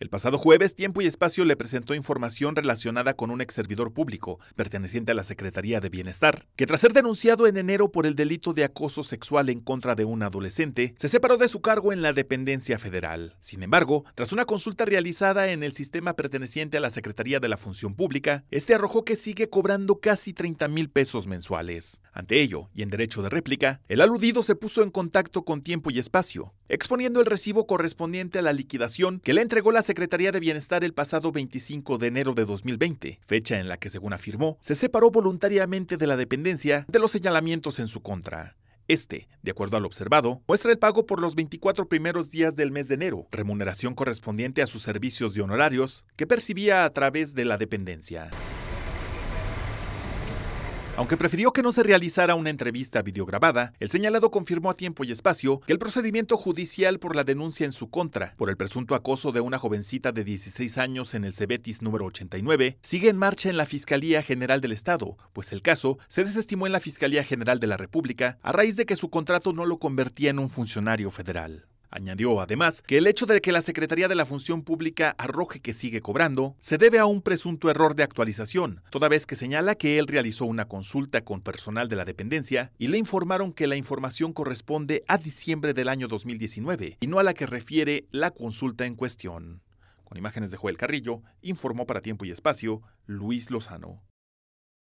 El pasado jueves, Tiempo y Espacio le presentó información relacionada con un ex servidor público, perteneciente a la Secretaría de Bienestar, que tras ser denunciado en enero por el delito de acoso sexual en contra de un adolescente, se separó de su cargo en la dependencia federal. Sin embargo, tras una consulta realizada en el sistema perteneciente a la Secretaría de la Función Pública, este arrojó que sigue cobrando casi 30 mil pesos mensuales. Ante ello, y en derecho de réplica, el aludido se puso en contacto con tiempo y espacio, exponiendo el recibo correspondiente a la liquidación que le entregó la Secretaría de Bienestar el pasado 25 de enero de 2020, fecha en la que, según afirmó, se separó voluntariamente de la dependencia de los señalamientos en su contra. Este, de acuerdo al observado, muestra el pago por los 24 primeros días del mes de enero, remuneración correspondiente a sus servicios de honorarios que percibía a través de la dependencia. Aunque prefirió que no se realizara una entrevista videograbada, el señalado confirmó a tiempo y espacio que el procedimiento judicial por la denuncia en su contra por el presunto acoso de una jovencita de 16 años en el Cebetis número 89 sigue en marcha en la Fiscalía General del Estado, pues el caso se desestimó en la Fiscalía General de la República a raíz de que su contrato no lo convertía en un funcionario federal. Añadió además que el hecho de que la Secretaría de la Función Pública arroje que sigue cobrando se debe a un presunto error de actualización, toda vez que señala que él realizó una consulta con personal de la dependencia y le informaron que la información corresponde a diciembre del año 2019 y no a la que refiere la consulta en cuestión. Con imágenes de Joel Carrillo, informó para Tiempo y Espacio Luis Lozano.